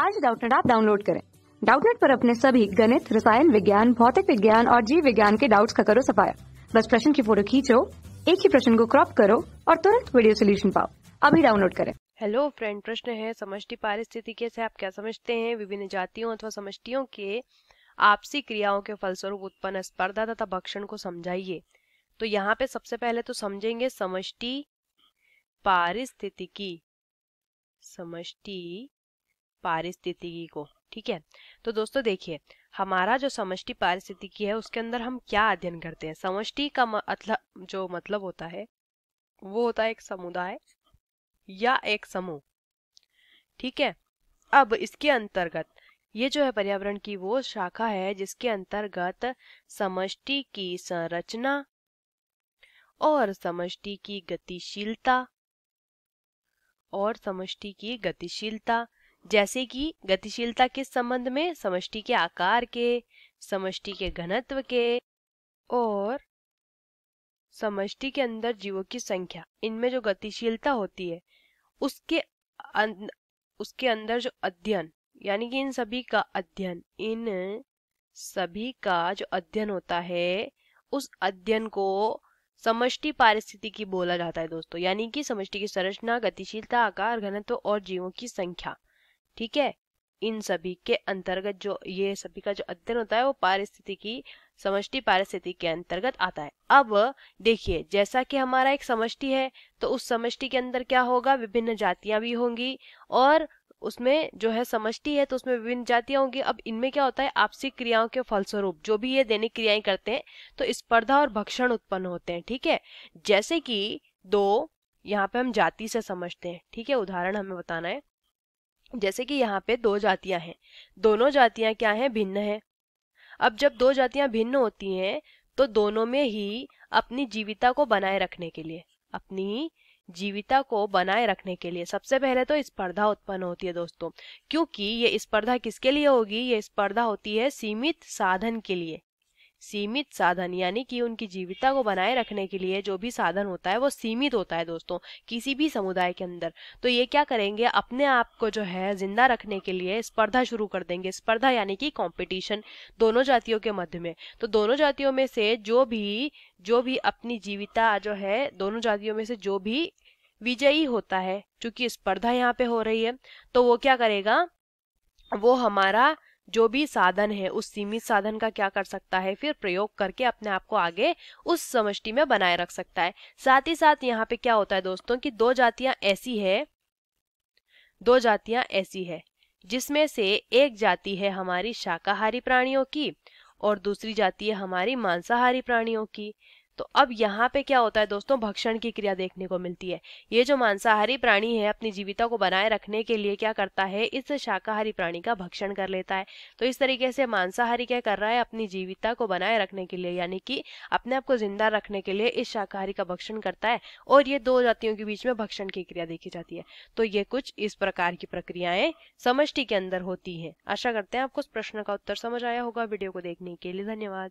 आज डाउटनेट आप डाउनलोड करें डाउटनेट पर अपने सभी गणित रसायन विज्ञान भौतिक विज्ञान और जीव विज्ञान के डाउट्स का करो सफाया बस प्रश्न की फोटो खींचो एक ही प्रश्न को क्रॉप करो और तुरंत वीडियो सोल्यूशन पाओ अभी डाउनलोड करें हेलो फ्रेंड प्रश्न है समष्टि पारिस्थितिकी से आप क्या समझते हैं विभिन्न जातियों अथवा समष्टियों के आपसी क्रियाओं के फलस्वरूप उत्पन्न स्पर्धा तथा भक्षण को समझाइए तो यहाँ पे सबसे पहले तो समझेंगे समष्टि पारिस्थितिकी समष्टि पारिस्थितिकी को ठीक है तो दोस्तों देखिए हमारा जो समष्टि पारिस्थितिकी है उसके अंदर हम क्या अध्ययन करते हैं समष्टि का मतलब जो मतलब होता है वो होता है एक समुदाय या एक समूह ठीक है अब इसके अंतर्गत ये जो है पर्यावरण की वो शाखा है जिसके अंतर्गत समष्टि की संरचना और समष्टि की गतिशीलता और समष्टि की गतिशीलता जैसे कि गतिशीलता के संबंध में समष्टि के आकार के समष्टि के घनत्व के और समष्टि के अंदर जीवों की संख्या इनमें जो गतिशीलता होती है उसके अन, अं-, उसके अंदर जो अध्ययन यानी कि इन सभी का अध्ययन इन सभी का जो अध्ययन होता है उस अध्ययन को समष्टि पारिस्थिति की बोला जाता है दोस्तों यानी कि समष्टि की संरचना गतिशीलता आकार घनत्व और जीवों की संख्या ठीक है इन सभी के अंतर्गत जो ये सभी का जो अध्ययन होता है वो पारिस्थितिकी समष्टि पारिस्थिति के अंतर्गत आता है अब देखिए जैसा कि हमारा एक समष्टि है तो उस समष्टि के अंदर क्या होगा विभिन्न जातियां भी होंगी और उसमें जो है समष्टि है तो उसमें विभिन्न जातियां होंगी अब इनमें क्या होता है आपसी क्रियाओं के फलस्वरूप जो भी ये दैनिक क्रियाएं करते हैं तो स्पर्धा और भक्षण उत्पन्न होते हैं ठीक है जैसे कि दो यहाँ पे हम जाति से समझते हैं ठीक है उदाहरण हमें बताना है जैसे कि यहाँ पे दो जातियां हैं दोनों जातियां क्या हैं भिन्न हैं अब जब दो जातियां भिन्न होती हैं तो दोनों में ही अपनी जीविता को बनाए रखने के लिए अपनी जीविता को बनाए रखने के लिए सबसे पहले तो स्पर्धा उत्पन्न होती है दोस्तों क्योंकि ये स्पर्धा किसके लिए होगी ये स्पर्धा होती है सीमित साधन के लिए सीमित साधन यानी कि उनकी जीविका को बनाए रखने के लिए जो भी साधन होता है वो सीमित होता है दोस्तों किसी भी समुदाय के अंदर तो ये क्या करेंगे अपने आप को जो है जिंदा रखने के लिए स्पर्धा शुरू कर देंगे स्पर्धा यानी कि कॉम्पिटिशन दोनों जातियों के मध्य में तो दोनों जातियों में से जो भी जो भी अपनी जीविका जो है दोनों जातियों में से जो भी विजयी होता है चूंकि स्पर्धा यहाँ पे हो रही है तो वो क्या करेगा वो हमारा जो भी साधन है उस सीमित साधन का क्या कर सकता है फिर प्रयोग करके अपने आप को आगे उस समष्टि में बनाए रख सकता है साथ ही साथ यहाँ पे क्या होता है दोस्तों कि दो जातियां ऐसी है दो जातियां ऐसी है जिसमें से एक जाति है हमारी शाकाहारी प्राणियों की और दूसरी जाति है हमारी मांसाहारी प्राणियों की तो अब यहाँ पे क्या होता है दोस्तों भक्षण की क्रिया देखने को मिलती है ये जो मांसाहारी प्राणी है अपनी जीविका को बनाए रखने के लिए क्या करता है इस शाकाहारी प्राणी का भक्षण कर लेता है तो इस तरीके से मांसाहारी क्या कर रहा है अपनी जीविका को बनाए रखने के लिए यानी कि अपने आप को जिंदा रखने के लिए इस शाकाहारी का भक्षण करता है और ये दो जातियों के बीच में भक्षण की क्रिया देखी जाती है तो ये कुछ इस प्रकार की प्रक्रियाएं समष्टि के अंदर होती है आशा करते हैं आपको उस प्रश्न का उत्तर समझ आया होगा वीडियो को देखने के लिए धन्यवाद